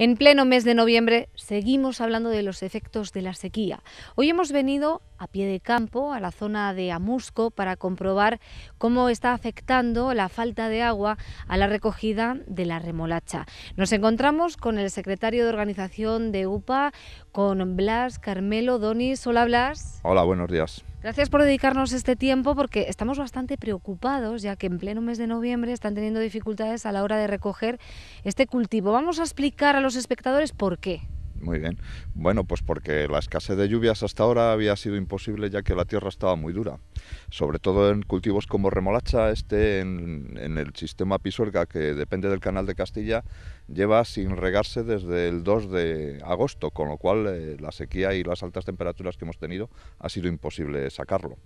En pleno mes de noviembre seguimos hablando de los efectos de la sequía. Hoy hemos venido a pie de campo a la zona de Amusco para comprobar cómo está afectando la falta de agua a la recogida de la remolacha. Nos encontramos con el secretario de organización de UPA, con Blas Carmelo Donis. Hola Blas. Hola, buenos días. Gracias por dedicarnos este tiempo porque estamos bastante preocupados ya que en pleno mes de noviembre están teniendo dificultades a la hora de recoger este cultivo. Vamos a explicar a los espectadores por qué. Muy bien. Bueno, pues porque la escasez de lluvias hasta ahora había sido imposible ya que la tierra estaba muy dura, sobre todo en cultivos como remolacha, este en, el sistema pisuerga que depende del Canal de Castilla lleva sin regarse desde el 2 de agosto, con lo cual eh, la sequía y las altas temperaturas que hemos tenido ha sido imposible sacarlo.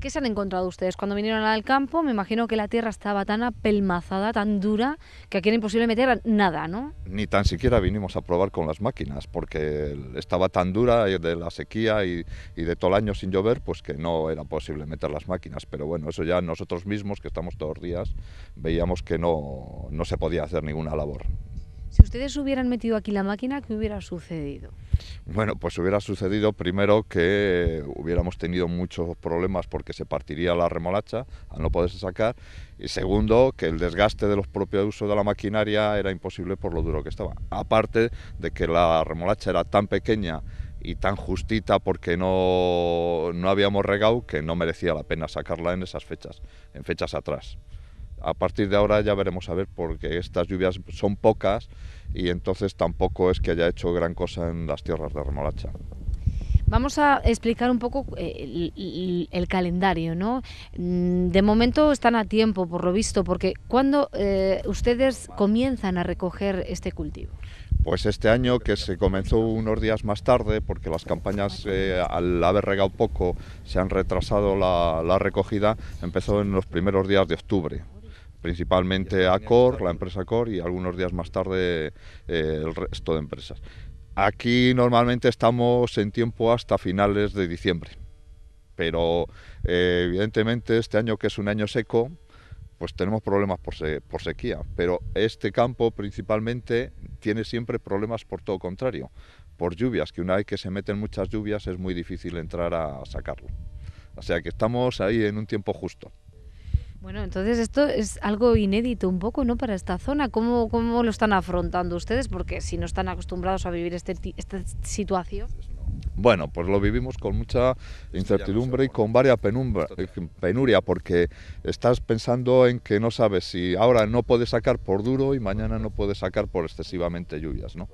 ¿Qué se han encontrado ustedes cuando vinieron al campo? Me imagino que la tierra estaba tan apelmazada, tan dura, que aquí era imposible meter nada, ¿no? Ni tan siquiera vinimos a probar con las máquinas, porque estaba tan dura de la sequía y, de todo el año sin llover, pues que no era posible meter las máquinas. Pero bueno, eso ya nosotros mismos, que estamos todos los días, veíamos que no, no se podía hacer ninguna labor, si ustedes hubieran metido aquí la máquina, ¿qué hubiera sucedido? Bueno, pues hubiera sucedido primero que hubiéramos tenido muchos problemas porque se partiría la remolacha al no poderse sacar y segundo que el desgaste de los propios usos de la maquinaria era imposible por lo duro que estaba. Aparte de que la remolacha era tan pequeña y tan justita porque no, no habíamos regado que no merecía la pena sacarla en esas fechas, en fechas atrás. A partir de ahora ya veremos a ver, porque estas lluvias son pocas y entonces tampoco es que haya hecho gran cosa en las tierras de remolacha. Vamos a explicar un poco eh, el, calendario, ¿no? Mm, de momento están a tiempo, por lo visto, porque ¿cuándo eh, ustedes comienzan a recoger este cultivo? Pues este año que se comenzó unos días más tarde, porque las campañas eh, al haber regado poco se han retrasado la recogida, empezó en los primeros días de octubre principalmente a Cor, la empresa Cor, y algunos días más tarde eh, el resto de empresas. Aquí normalmente estamos en tiempo hasta finales de diciembre, pero eh, evidentemente este año que es un año seco, pues tenemos problemas por, por, sequía, pero este campo principalmente tiene siempre problemas por todo contrario, por lluvias, que una vez que se meten muchas lluvias es muy difícil entrar a sacarlo. O sea que estamos ahí en un tiempo justo. Bueno, entonces esto es algo inédito un poco, ¿no? Para esta zona. ¿Cómo, cómo lo están afrontando ustedes? Porque si no están acostumbrados a vivir este, esta situación. Bueno, pues lo vivimos con mucha incertidumbre y con varias penumbra, penuria, porque estás pensando en que no sabes si ahora no puedes sacar por duro y mañana no puedes sacar por excesivamente lluvias, ¿no?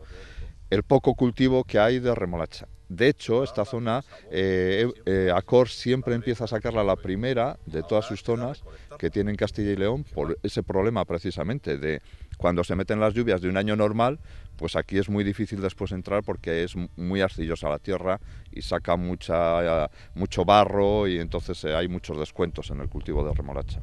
El poco cultivo que hay de remolacha de hecho, esta zona, eh, eh, eh, Acor siempre empieza a sacarla la primera de todas sus zonas que tienen Castilla y León por ese problema precisamente de cuando se meten las lluvias de un año normal, pues aquí es muy difícil después entrar porque es muy arcillosa la tierra y saca mucho barro y entonces hay muchos descuentos en el cultivo de remolacha.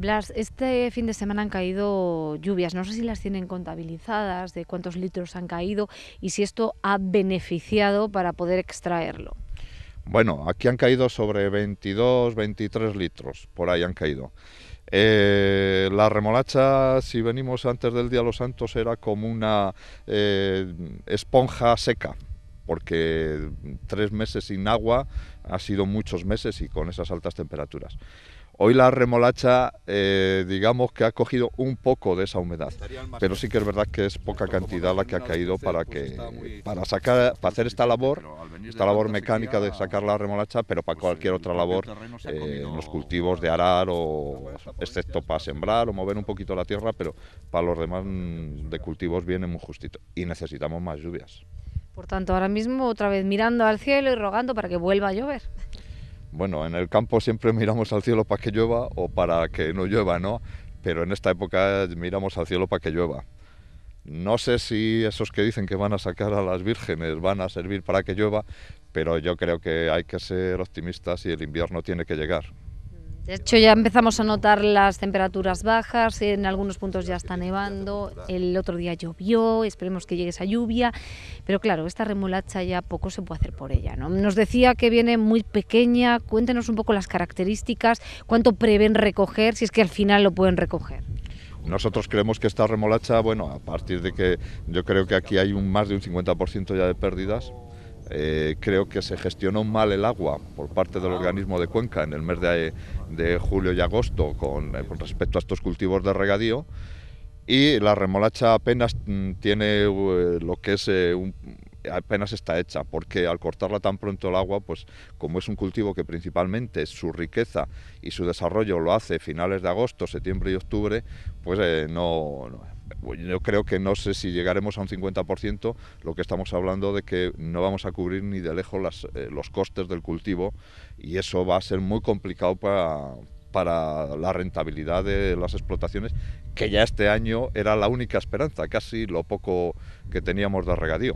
Blas, este fin de semana han caído lluvias. No sé si las tienen contabilizadas, de cuántos litros han caído y si esto ha beneficiado para poder extraerlo. Bueno, aquí han caído sobre 22, 23 litros, por ahí han caído. Eh, la remolacha, si venimos antes del Día de los Santos, era como una eh, esponja seca, porque tres meses sin agua ha sido muchos meses y con esas altas temperaturas. Hoy la remolacha, eh, digamos que ha cogido un poco de esa humedad, pero sí que es verdad que es poca cantidad la que ha caído para que para sacar, hacer esta labor, esta labor mecánica de sacar la remolacha, pero para cualquier otra labor, eh, en los cultivos de arar o excepto para sembrar o mover un poquito la tierra, pero para los demás mm, de cultivos viene muy justito y necesitamos más lluvias. Por tanto, ahora mismo otra vez mirando al cielo y rogando para que vuelva a llover. Bueno, en el campo siempre miramos al cielo para que llueva o para que no llueva, ¿no? Pero en esta época miramos al cielo para que llueva. No sé si esos que dicen que van a sacar a las vírgenes van a servir para que llueva, pero yo creo que hay que ser optimistas y el invierno tiene que llegar. De hecho, ya empezamos a notar las temperaturas bajas, en algunos puntos ya está nevando, el otro día llovió, esperemos que llegue esa lluvia, pero claro, esta remolacha ya poco se puede hacer por ella. Nos decía que viene muy pequeña, cuéntenos un poco las características, cuánto prevén recoger, si es que al final lo pueden recoger. Nosotros creemos que esta remolacha, bueno, a partir de que yo creo que aquí hay un más de un 50% ya de pérdidas, eh, creo que se gestionó mal el agua por parte del ah. organismo de Cuenca en el mes de, de julio y agosto con, eh, con, respecto a estos cultivos de regadío y la remolacha apenas mm, tiene eh, lo que es apenas está hecha porque al cortarla tan pronto el agua pues como es un cultivo que principalmente su riqueza y su desarrollo lo hace finales de agosto septiembre y octubre pues no yo creo que no sé si llegaremos a un 50%, lo que estamos hablando de que no vamos a cubrir ni de lejos eh, los costes del cultivo y eso va a ser muy complicado para, para la rentabilidad de las explotaciones, que ya este año era la única esperanza, casi lo poco que teníamos de regadío.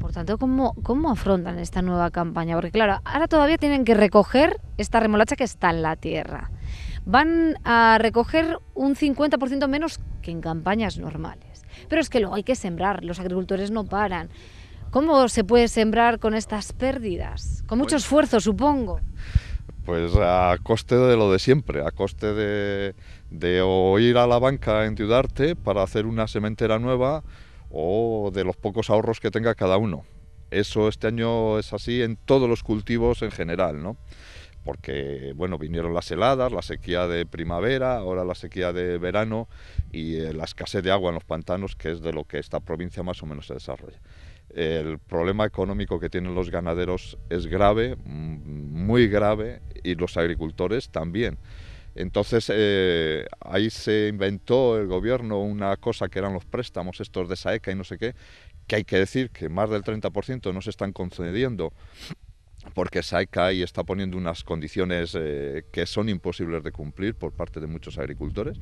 Por tanto, ¿cómo, ¿cómo afrontan esta nueva campaña? Porque claro, ahora todavía tienen que recoger esta remolacha que está en la tierra. Van a recoger un 50% menos que en campañas normales. Pero es que luego hay que sembrar, los agricultores no paran. ¿Cómo se puede sembrar con estas pérdidas? Con mucho pues esfuerzo, supongo. Pues a coste de lo de siempre, a coste de, de o ir a la banca a endeudarte para hacer una sementera nueva o de los pocos ahorros que tenga cada uno. Eso este año es así en todos los cultivos en general, ¿no? porque bueno, vinieron las heladas, la sequía de primavera, ahora la sequía de verano y eh, la escasez de agua en los pantanos, que es de lo que esta provincia más o menos se desarrolla. El problema económico que tienen los ganaderos es grave, mm, muy grave, y los agricultores también. Entonces eh, ahí se inventó el gobierno una cosa que eran los préstamos estos de Saeca y no sé qué, que hay que decir que más del 30% no se están concediendo porque y está poniendo unas condiciones eh, que son imposibles de cumplir por parte de muchos agricultores.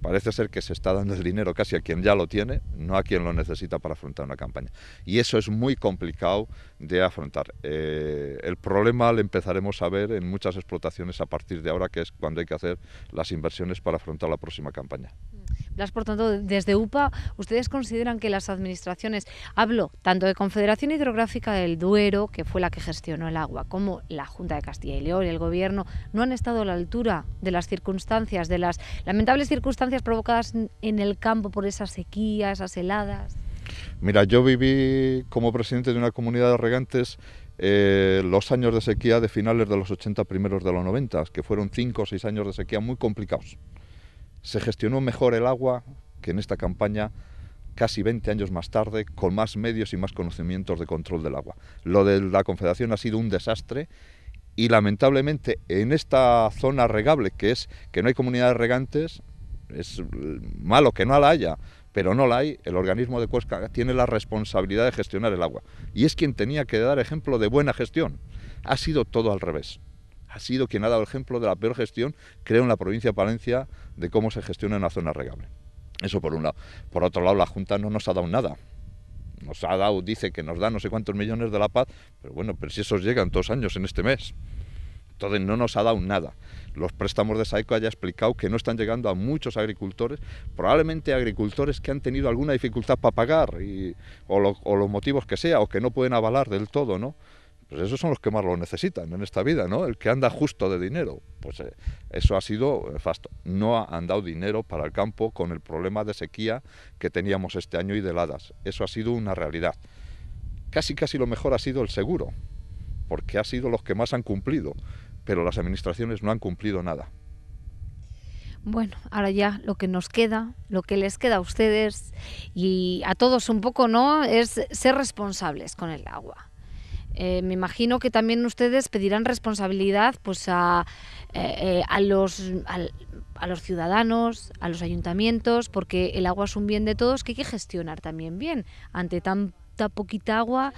Parece ser que se está dando el dinero casi a quien ya lo tiene, no a quien lo necesita para afrontar una campaña. Y eso es muy complicado de afrontar. Eh, el problema lo empezaremos a ver en muchas explotaciones a partir de ahora, que es cuando hay que hacer las inversiones para afrontar la próxima campaña. Mm. Las, por tanto, desde UPA, ¿ustedes consideran que las administraciones, hablo tanto de Confederación Hidrográfica del Duero, que fue la que gestionó el agua, como la Junta de Castilla y León y el Gobierno, no han estado a la altura de las circunstancias, de las lamentables circunstancias provocadas en el campo por esas sequías, esas heladas? Mira, yo viví como presidente de una comunidad de regantes eh, los años de sequía de finales de los 80, primeros de los 90, que fueron 5 o 6 años de sequía muy complicados. Se gestionó mejor el agua que en esta campaña casi 20 años más tarde, con más medios y más conocimientos de control del agua. Lo de la Confederación ha sido un desastre y lamentablemente en esta zona regable, que es que no hay comunidades regantes, es eh, malo que no la haya, pero no la hay, el organismo de Cuesca tiene la responsabilidad de gestionar el agua y es quien tenía que dar ejemplo de buena gestión. Ha sido todo al revés ha sido quien ha dado el ejemplo de la peor gestión, creo, en la provincia de Palencia de cómo se gestiona una zona regable. Eso por un lado. Por otro lado, la Junta no nos ha dado nada. Nos ha dado, dice que nos da no sé cuántos millones de la paz, pero bueno, pero si esos llegan todos años en este mes. Entonces no nos ha dado nada. Los préstamos de Saeco haya explicado que no están llegando a muchos agricultores, probablemente agricultores que han tenido alguna dificultad para pagar, o los motivos que sea, o que no pueden avalar del todo, ¿no? Pues esos son los que más lo necesitan en esta vida, ¿no? El que anda justo de dinero. Pues eh, eso ha sido fasto. No han dado dinero para el campo con el problema de sequía que teníamos este año y de heladas. Eso ha sido una realidad. Casi, casi lo mejor ha sido el seguro, porque ha sido los que más han cumplido, pero las administraciones no han cumplido nada. Bueno, ahora ya lo que nos queda, lo que les queda a ustedes y a todos un poco, ¿no? Es ser responsables con el agua eh, me imagino que también ustedes pedirán responsabilidad pues a, eh, eh, a los, a, los ciudadanos, a los ayuntamientos, porque el agua es un bien de todos que hay que gestionar también bien. Ante tanta poquita agua,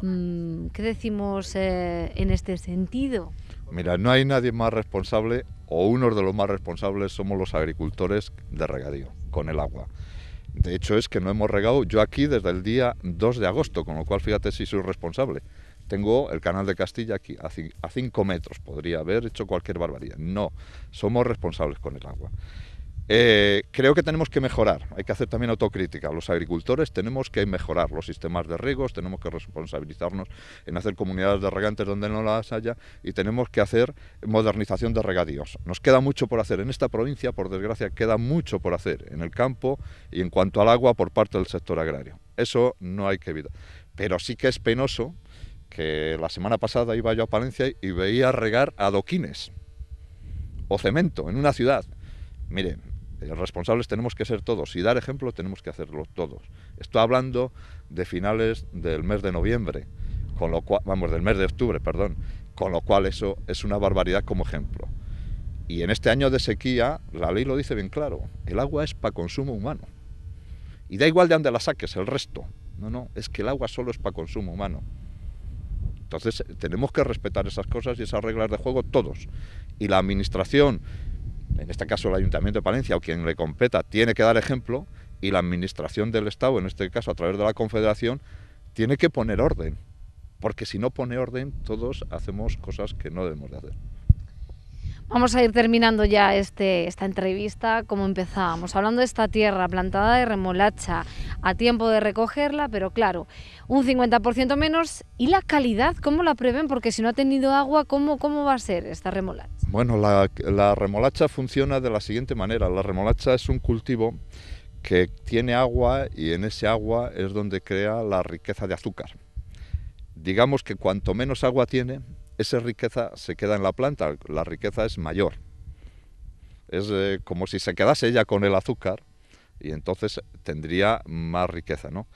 mm, ¿qué decimos en este sentido? Mira, no hay nadie más responsable o unos de los más responsables somos los agricultores de regadío con el agua. De hecho, es que no hemos regado yo aquí desde el día 2 de agosto, con lo cual fíjate si soy responsable tengo el canal de Castilla aquí, a 5 metros, podría haber hecho cualquier barbaridad. No, somos responsables con el agua. Eh, creo que tenemos que mejorar, hay que hacer también autocrítica. Los agricultores tenemos que mejorar los sistemas de riegos, tenemos que responsabilizarnos en hacer comunidades de regantes donde no las haya y tenemos que hacer modernización de regadíos. Nos queda mucho por hacer en esta provincia, por desgracia, queda mucho por hacer en el campo y en cuanto al agua por parte del sector agrario. Eso no hay que evitar. Pero sí que es penoso la semana pasada iba yo a Palencia y veía regar adoquines o cemento en una ciudad. Mire, eh, responsables tenemos que ser todos y dar ejemplo tenemos que hacerlo todos. Estoy hablando de finales del mes de noviembre, con lo cual, vamos, del mes de octubre, perdón, con lo cual eso es una barbaridad como ejemplo. Y en este año de sequía, la ley lo dice bien claro, el agua es para consumo humano. Y da igual de dónde la saques, el resto. No, no, es que el agua solo es para consumo humano. Entonces eh, tenemos que respetar esas cosas y esas reglas de juego todos. Y la Administración, en este caso el Ayuntamiento de Palencia o quien le competa, tiene que dar ejemplo y la Administración del Estado, en este caso a través de la Confederación, tiene que poner orden. Porque si no pone orden, todos hacemos cosas que no debemos de hacer. Vamos a ir terminando ya este, esta entrevista como empezábamos, hablando de esta tierra plantada de remolacha, a tiempo de recogerla, pero claro, un 50% menos. ¿Y la calidad? ¿Cómo la prevén? Porque si no ha tenido agua, ¿cómo, cómo va a ser esta remolacha? Bueno, la remolacha funciona de la siguiente manera. La remolacha es un cultivo que tiene agua y en ese agua es donde crea la riqueza de azúcar. Digamos que cuanto menos agua tiene, esa riqueza se queda en la planta, la riqueza es mayor. Es eh, como si se quedase ella con el azúcar y entonces tendría más riqueza, ¿no?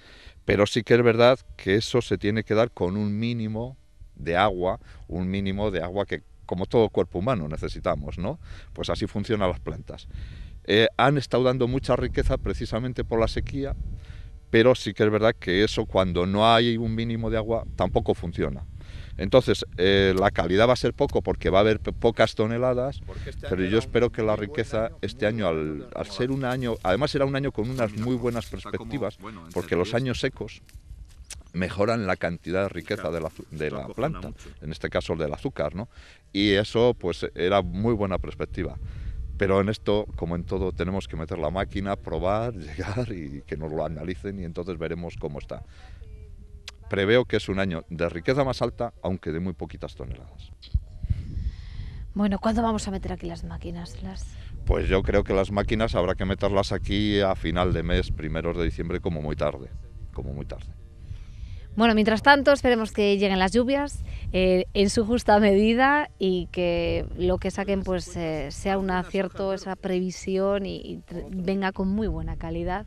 Pero sí que es verdad que eso se tiene que dar con un mínimo de agua, un mínimo de agua que como todo cuerpo humano necesitamos, ¿no? Pues así funcionan las plantas. Eh, han estado dando mucha riqueza precisamente por la sequía, pero sí que es verdad que eso cuando no hay un mínimo de agua tampoco funciona. Entonces, eh, la calidad va a ser poco porque va a haber pocas toneladas, este pero yo espero que la riqueza este año, al, ser un año, además será un año con unas muy buenas perspectivas, porque los años secos mejoran la cantidad de riqueza de la, planta, en este caso el del azúcar, ¿no? Y eso, pues, era muy buena perspectiva. Pero en esto, como en todo, tenemos que meter la máquina, probar, llegar y que nos lo analicen y entonces veremos cómo está preveo que es un año de riqueza más alta, aunque de muy poquitas toneladas. Bueno, ¿cuándo vamos a meter aquí las máquinas? Las... Pues yo creo que las máquinas habrá que meterlas aquí a final de mes, primeros de diciembre, como muy tarde, como muy tarde. Bueno, mientras tanto, esperemos que lleguen las lluvias eh, en su justa medida y que lo que saquen pues eh, sea un acierto, esa previsión y venga con muy buena calidad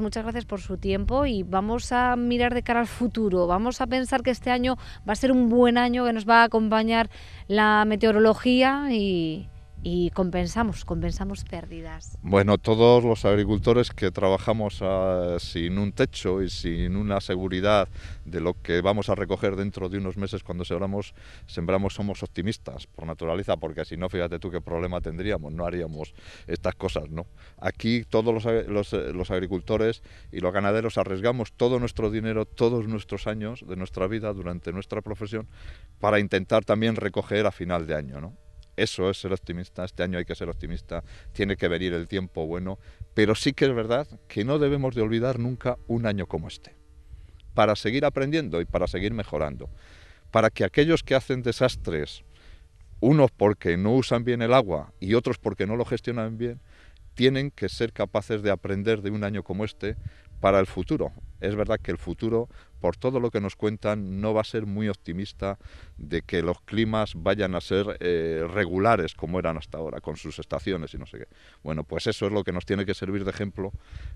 muchas gracias por su tiempo y vamos a mirar de cara al futuro. Vamos a pensar que este año va a ser un buen año, que nos va a acompañar la meteorología y y compensamos, compensamos pérdidas. Bueno, todos los agricultores que trabajamos ah, sin un techo y sin una seguridad de lo que vamos a recoger dentro de unos meses cuando sembramos, sembramos somos optimistas por naturaleza, porque si no, fíjate tú qué problema tendríamos, no haríamos estas cosas, ¿no? Aquí todos los, eh, los agricultores y los ganaderos arriesgamos todo nuestro dinero, todos nuestros años de nuestra vida durante nuestra profesión para intentar también recoger a final de año, ¿no? Eso es ser optimista, este año hay que ser optimista, tiene que venir el tiempo bueno, pero sí que es verdad que no debemos de olvidar nunca un año como este, para seguir aprendiendo y para seguir mejorando, para que aquellos que hacen desastres, unos porque no usan bien el agua y otros porque no lo gestionan bien, tienen que ser capaces de aprender de un año como este para el futuro. Es verdad que el futuro, por todo lo que nos cuentan, no va a ser muy optimista de que los climas vayan a ser eh, regulares como eran hasta ahora, con sus estaciones y no sé qué. Bueno, pues eso es lo que nos tiene que servir de ejemplo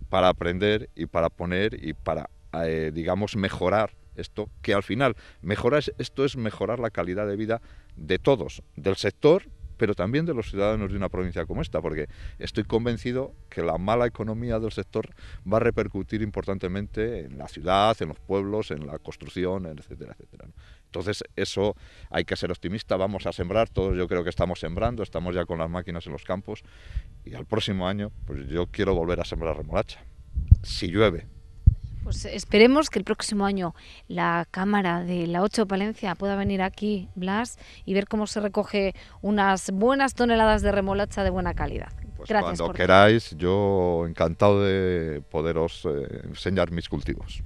para aprender y para poner y para, eh, digamos, mejorar esto, que al final mejorar esto es mejorar la calidad de vida de todos, del sector, pero también de los ciudadanos de una provincia como esta, porque estoy convencido que la mala economía del sector va a repercutir importantemente en la ciudad, en los pueblos, en la construcción, etcétera, etcétera. Entonces, eso hay que ser optimista, vamos a sembrar, todos yo creo que estamos sembrando, estamos ya con las máquinas en los campos y al próximo año, pues yo quiero volver a sembrar remolacha, si llueve. Pues esperemos que el próximo año la Cámara de la 8 de Palencia pueda venir aquí, Blas, y ver cómo se recoge unas buenas toneladas de remolacha de buena calidad. Pues Gracias cuando queráis, yo encantado de poderos eh, enseñar mis cultivos.